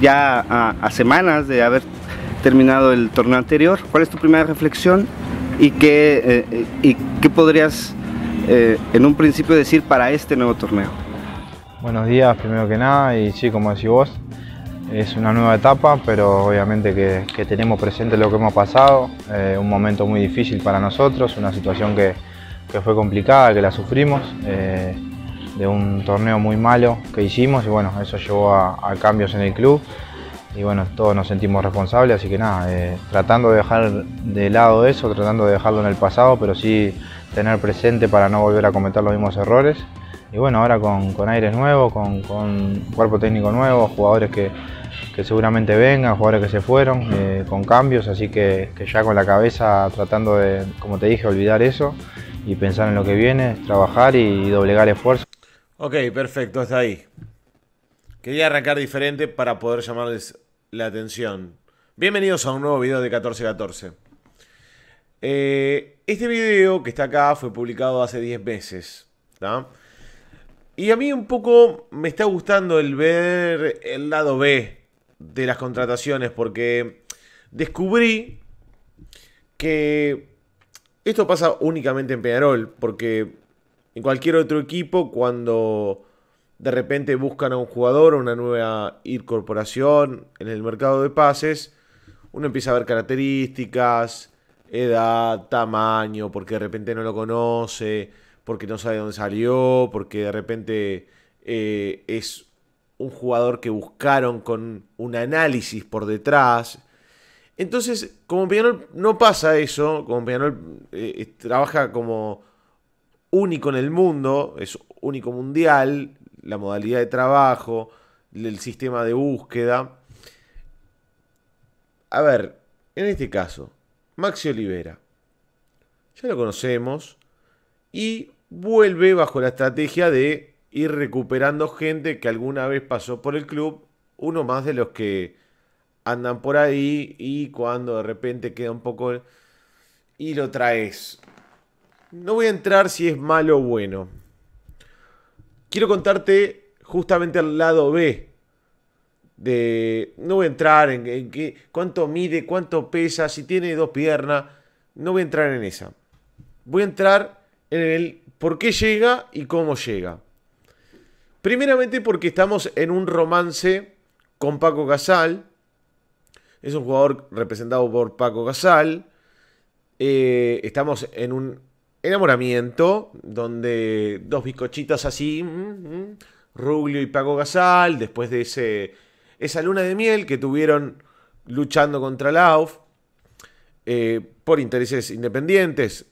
ya a, semanas de haber terminado el torneo anterior. ¿Cuál es tu primera reflexión y qué, eh, eh, y qué podrías eh, en un principio decir para este nuevo torneo? Buenos días, primero que nada, y sí, como decís vos, es una nueva etapa, pero obviamente que, tenemos presente lo que hemos pasado, un momento muy difícil para nosotros, una situación que, que fue complicada, que la sufrimos de un torneo muy malo que hicimos y bueno, eso llevó a, cambios en el club y bueno, todos nos sentimos responsables, así que nada, eh, tratando de dejar de lado eso, tratando de dejarlo en el pasado, pero sí tener presente para no volver a cometer los mismos errores. Y bueno, ahora con, con aires nuevos, con, cuerpo técnico nuevo, jugadores que, seguramente vengan, jugadores que se fueron, eh, con cambios, así que, que ya con la cabeza tratando de, como te dije, olvidar eso y pensar en lo que viene, trabajar y doblegar esfuerzo. Ok, perfecto, hasta ahí. Quería arrancar diferente para poder llamarles la atención. Bienvenidos a un nuevo video de 1414. Eh, este video que está acá fue publicado hace 10 meses. Y a mí un poco me está gustando el ver el lado B de las contrataciones porque descubrí que esto pasa únicamente en Peñarol porque en cualquier otro equipo, cuando de repente buscan a un jugador o una nueva incorporación en el mercado de pases, uno empieza a ver características, edad, tamaño, porque de repente no lo conoce, porque no sabe dónde salió, porque de repente eh, es un jugador que buscaron con un análisis por detrás. Entonces, como Peñarol no pasa eso, como Peñarol eh, trabaja como único en el mundo, es único mundial, la modalidad de trabajo, el sistema de búsqueda. A ver, en este caso, Maxi Olivera, ya lo conocemos, y vuelve bajo la estrategia de ir recuperando gente que alguna vez pasó por el club, uno más de los que andan por ahí y cuando de repente queda un poco... y lo traes no voy a entrar si es malo o bueno. Quiero contarte justamente al lado B. De, no voy a entrar en, cuánto mide, cuánto pesa, si tiene dos piernas. No voy a entrar en esa. Voy a entrar en el por qué llega y cómo llega. Primeramente porque estamos en un romance con Paco Casal. Es un jugador representado por Paco Casal. Eh, estamos en un Enamoramiento, donde dos bizcochitas así, mm, mm, Rubio y Paco Gasal, después de ese, esa luna de miel que tuvieron luchando contra Lauf eh, por intereses independientes.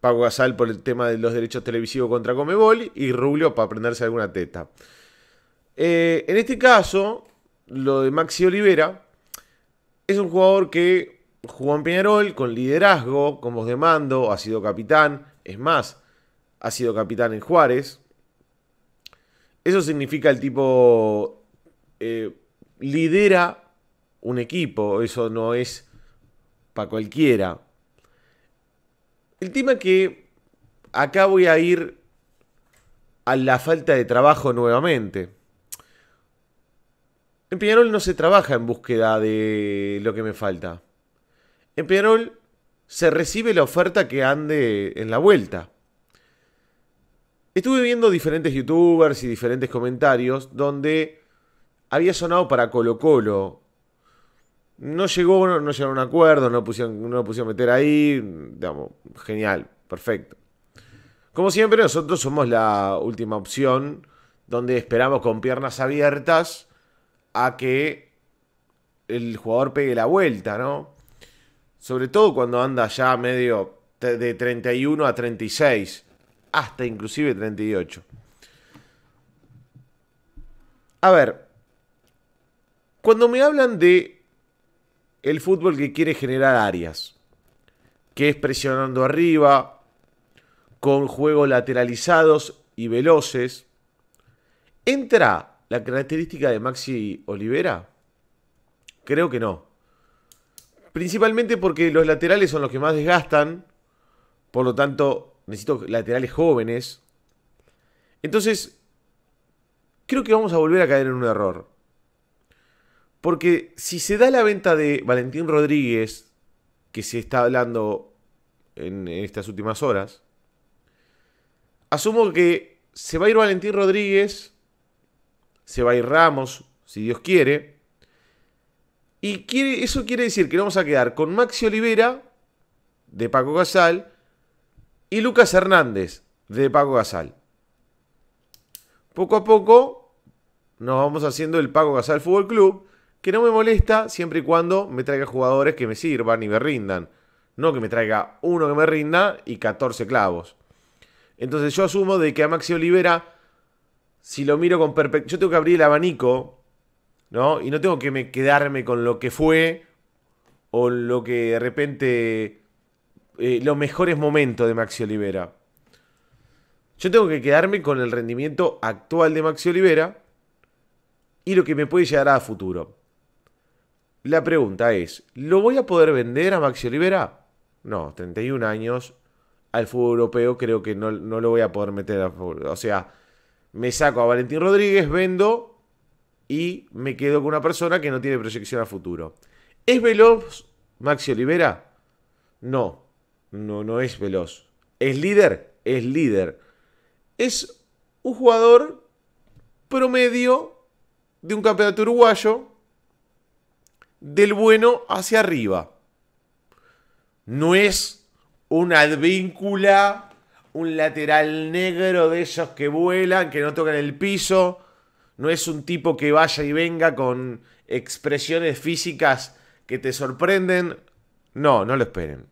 Paco Gasal por el tema de los derechos televisivos contra Comebol y Rubio para prenderse alguna teta. Eh, en este caso, lo de Maxi Olivera es un jugador que Jugó en Peñarol con liderazgo, con voz de mando, ha sido capitán, es más, ha sido capitán en Juárez. Eso significa el tipo eh, lidera un equipo, eso no es para cualquiera. El tema que acá voy a ir a la falta de trabajo nuevamente. En Peñarol no se trabaja en búsqueda de lo que me falta. En Peñarol se recibe la oferta que ande en la vuelta. Estuve viendo diferentes youtubers y diferentes comentarios donde había sonado para Colo Colo. No llegó, no, llegaron a un acuerdo, no pusieron, no pusieron meter ahí. Digamos, genial, perfecto. Como siempre, nosotros somos la última opción donde esperamos con piernas abiertas a que el jugador pegue la vuelta, ¿no? Sobre todo cuando anda ya medio de 31 a 36, hasta inclusive 38. A ver, cuando me hablan de el fútbol que quiere generar áreas, que es presionando arriba, con juegos lateralizados y veloces, ¿entra la característica de Maxi Olivera? Creo que no. Principalmente porque los laterales son los que más desgastan. Por lo tanto, necesito laterales jóvenes. Entonces, creo que vamos a volver a caer en un error. Porque si se da la venta de Valentín Rodríguez, que se está hablando en, estas últimas horas, asumo que se va a ir Valentín Rodríguez, se va a ir Ramos, si Dios quiere. Y eso quiere decir que vamos a quedar con Maxi Olivera, de Paco Casal y Lucas Hernández, de Paco Gasal. Poco a poco nos vamos haciendo el Paco Casal Fútbol Club, que no me molesta siempre y cuando me traiga jugadores que me sirvan y me rindan. No que me traiga uno que me rinda y 14 clavos. Entonces yo asumo de que a Maxi Olivera, si lo miro con perspectiva, yo tengo que abrir el abanico ¿no? Y no tengo que quedarme con lo que fue o lo que de repente... Eh, los mejores momentos de Maxi Olivera. Yo tengo que quedarme con el rendimiento actual de Maxi Olivera y lo que me puede llegar a futuro. La pregunta es, ¿lo voy a poder vender a Maxi Olivera? No, 31 años, al fútbol europeo creo que no, no lo voy a poder meter. o sea, me saco a Valentín Rodríguez, vendo y me quedo con una persona que no tiene proyección a futuro. ¿Es veloz Maxi Olivera? No, no, no es veloz. ¿Es líder? Es líder. Es un jugador promedio de un campeonato uruguayo del bueno hacia arriba. No es una advíncula, un lateral negro de esos que vuelan, que no tocan el piso no es un tipo que vaya y venga con expresiones físicas que te sorprenden. No, no lo esperen.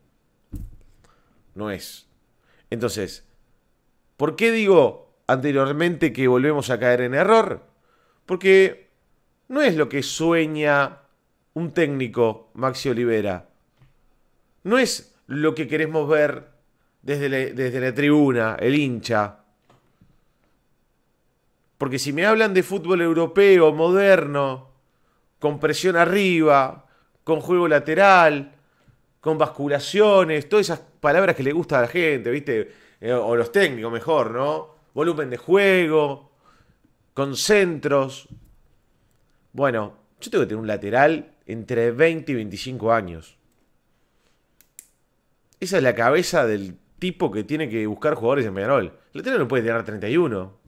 No es. Entonces, ¿por qué digo anteriormente que volvemos a caer en error? Porque no es lo que sueña un técnico, Maxi Olivera. No es lo que queremos ver desde la, desde la tribuna, el hincha. Porque si me hablan de fútbol europeo, moderno, con presión arriba, con juego lateral, con basculaciones, todas esas palabras que le gusta a la gente, ¿viste? Eh, o los técnicos mejor, ¿no? Volumen de juego, con centros. Bueno, yo tengo que tener un lateral entre 20 y 25 años. Esa es la cabeza del tipo que tiene que buscar jugadores en Peñarol. El lateral no puede tener 31.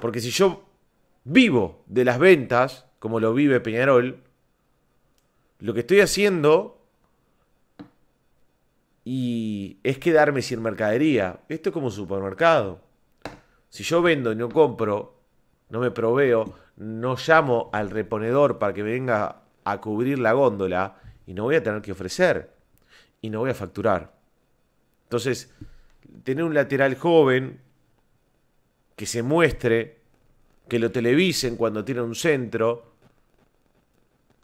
Porque si yo vivo de las ventas, como lo vive Peñarol, lo que estoy haciendo y es quedarme sin mercadería. Esto es como un supermercado. Si yo vendo y no compro, no me proveo, no llamo al reponedor para que venga a cubrir la góndola y no voy a tener que ofrecer y no voy a facturar. Entonces, tener un lateral joven que se muestre, que lo televisen cuando tiene un centro,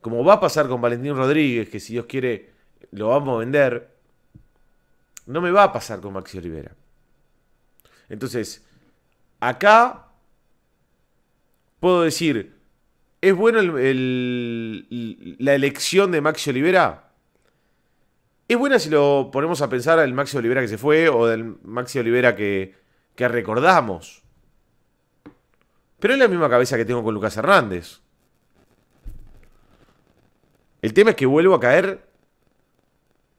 como va a pasar con Valentín Rodríguez, que si Dios quiere lo vamos a vender, no me va a pasar con Maxi Olivera. Entonces, acá puedo decir, ¿es bueno la elección de Maxi Olivera? Es buena si lo ponemos a pensar al Maxi Olivera que se fue o del Maxi Olivera que recordamos. Pero es la misma cabeza que tengo con Lucas Hernández. El tema es que vuelvo a caer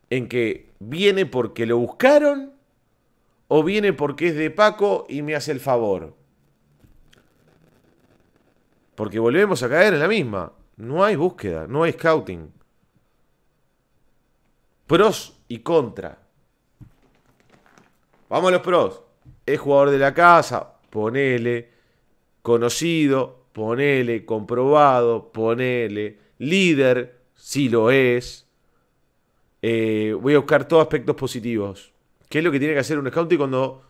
en que viene porque lo buscaron o viene porque es de Paco y me hace el favor. Porque volvemos a caer en la misma. No hay búsqueda, no hay scouting. Pros y contra. Vamos a los pros. Es jugador de la casa, ponele conocido, ponele, comprobado, ponele, líder, si lo es. Eh, voy a buscar todos aspectos positivos. ¿Qué es lo que tiene que hacer un Y cuando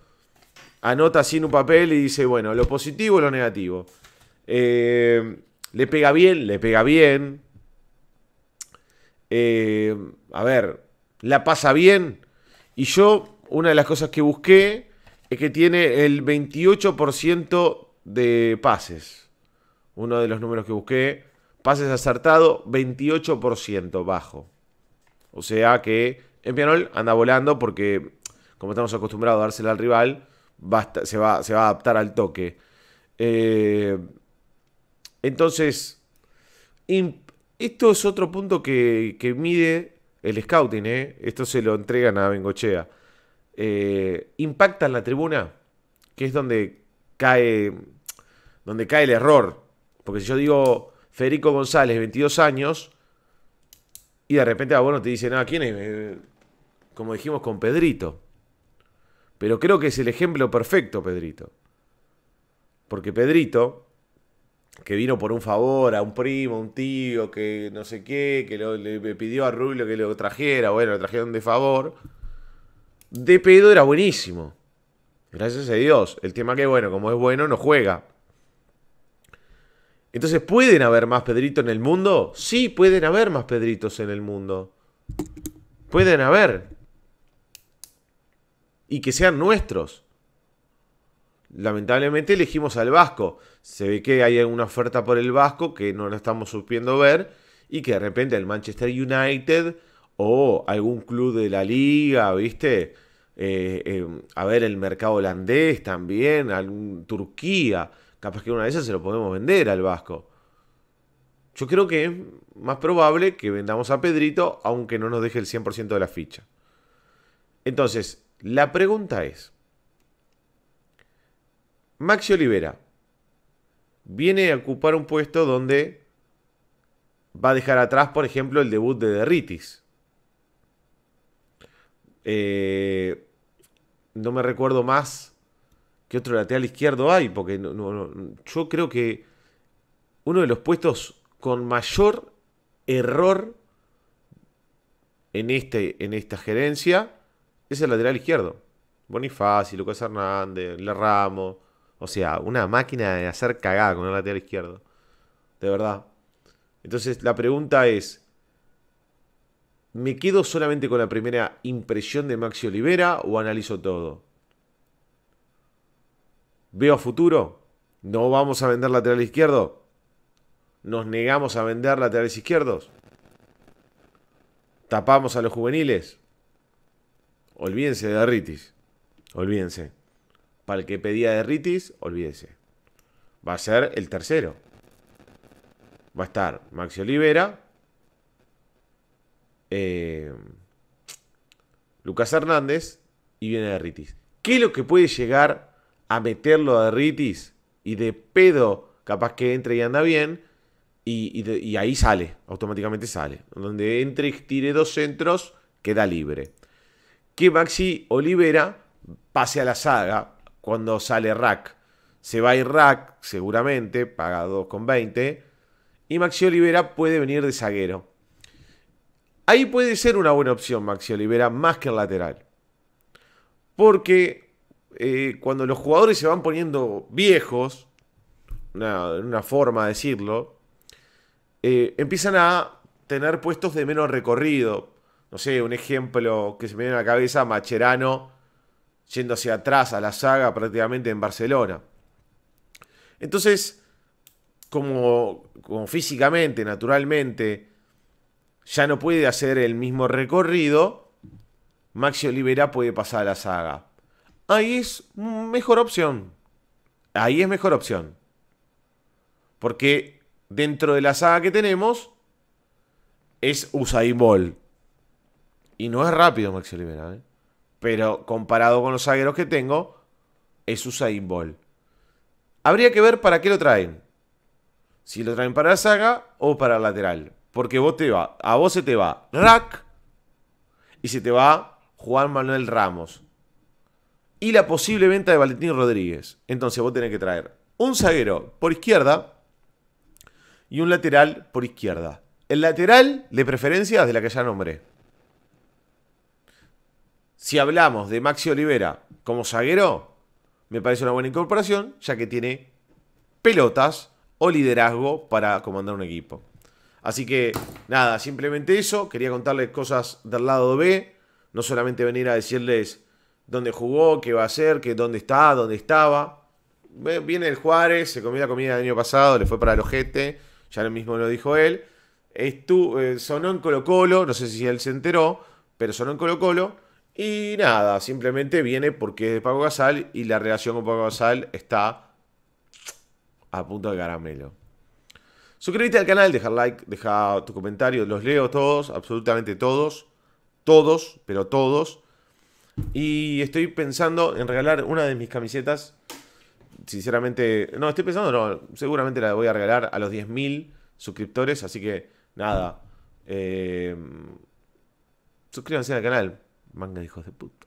anota así en un papel y dice, bueno, lo positivo y lo negativo? Eh, ¿Le pega bien? Le pega bien. Eh, a ver, ¿la pasa bien? Y yo, una de las cosas que busqué es que tiene el 28% de pases. Uno de los números que busqué. Pases acertado, 28% bajo. O sea que En Pianol anda volando porque, como estamos acostumbrados a dársela al rival, se, va, se, va, a adaptar al toque. Eh, entonces, esto es otro punto que, mide el scouting. ¿eh? Esto se lo entregan a Bengochea. Eh, impacta en la tribuna, que es donde cae donde cae el error. Porque si yo digo Federico González, 22 años, y de repente, vos bueno, te dicen, ah, ¿quién es? Eh, como dijimos con Pedrito. Pero creo que es el ejemplo perfecto, Pedrito. Porque Pedrito, que vino por un favor a un primo, un tío, que no sé qué, que le pidió a Rubio que lo trajera, bueno, lo trajeron de favor. De pedo era buenísimo. Gracias a Dios. El tema que, bueno, como es bueno, no juega. Entonces, ¿pueden haber más Pedrito en el mundo? Sí, pueden haber más Pedritos en el mundo. Pueden haber. Y que sean nuestros. Lamentablemente elegimos al Vasco. Se ve que hay alguna oferta por el Vasco que no lo estamos supiendo ver. Y que de repente el Manchester United o algún club de la liga, ¿viste? Eh, eh, a ver, el mercado holandés también, algún, Turquía Capaz que una de esas se lo podemos vender al Vasco. Yo creo que es más probable que vendamos a Pedrito, aunque no nos deje el 100% de la ficha. Entonces, la pregunta es, Maxi Olivera viene a ocupar un puesto donde va a dejar atrás, por ejemplo, el debut de Derritis. Eh, no me recuerdo más qué otro lateral izquierdo hay, porque yo creo que uno de los puestos con mayor error en, este, en esta gerencia es el lateral izquierdo. Bonifacio, Lucas Hernández, ramo O sea, una máquina de hacer cagada con el lateral izquierdo. De verdad. Entonces la pregunta es, ¿me quedo solamente con la primera impresión de Maxi Olivera o analizo todo? Veo futuro. No vamos a vender lateral izquierdo. Nos negamos a vender laterales izquierdos. Tapamos a los juveniles. Olvídense de Derritis. Olvídense. Para el que pedía Derritis, olvídense. Va a ser el tercero. Va a estar Maxi Olivera. Eh, Lucas Hernández. Y viene Derritis. ¿Qué es lo que puede llegar a meterlo a Ritis y de pedo capaz que entre y anda bien. Y, ahí sale, automáticamente sale. Donde entre y tire dos centros, queda libre. Que Maxi Olivera pase a la saga cuando sale Rack. Se va a ir Rack, seguramente, paga 2,20. Y Maxi Olivera puede venir de zaguero. Ahí puede ser una buena opción Maxi Olivera más que el lateral. Porque eh, cuando los jugadores se van poniendo viejos, una, una forma de decirlo, eh, empiezan a tener puestos de menos recorrido. No sé, un ejemplo que se me viene a la cabeza, Macherano yendo hacia atrás a la saga prácticamente en Barcelona. Entonces, como, como físicamente, naturalmente, ya no puede hacer el mismo recorrido, Maxi Olivera puede pasar a la saga ahí es mejor opción. Ahí es mejor opción. Porque dentro de la saga que tenemos es Usain Bolt. Y no es rápido Maxi Olivera, ¿eh? pero comparado con los zagueros que tengo, es Usain Bolt. Habría que ver para qué lo traen. Si lo traen para la saga o para el lateral. Porque vos a vos se te va Rack y se te va Juan Manuel Ramos y la posible venta de Valentín Rodríguez. Entonces vos tenés que traer un zaguero por izquierda y un lateral por izquierda. El lateral de preferencia de la que ya nombré. Si hablamos de Maxi Olivera como zaguero, me parece una buena incorporación, ya que tiene pelotas o liderazgo para comandar un equipo. Así que nada, simplemente eso. Quería contarles cosas del lado B. No solamente venir a decirles dónde jugó, qué va a hacer, dónde está, dónde estaba. Viene el Juárez, se comió la comida del año pasado, le fue para el ojete, ya lo mismo lo dijo él. Eh, sonó en Colo Colo, no sé si él se enteró, pero sonó en Colo Colo. Y nada, simplemente viene porque es de Paco Casal y la relación con Paco Casal está a punto de caramelo. Suscríbete al canal, deja like, deja tu comentario, los leo todos, absolutamente todos, todos, pero todos. Y estoy pensando en regalar una de mis camisetas. Sinceramente, no, estoy pensando, no, seguramente la voy a regalar a los 10.000 suscriptores. Así que, nada. Eh, suscríbanse al canal, manga de hijos de puta.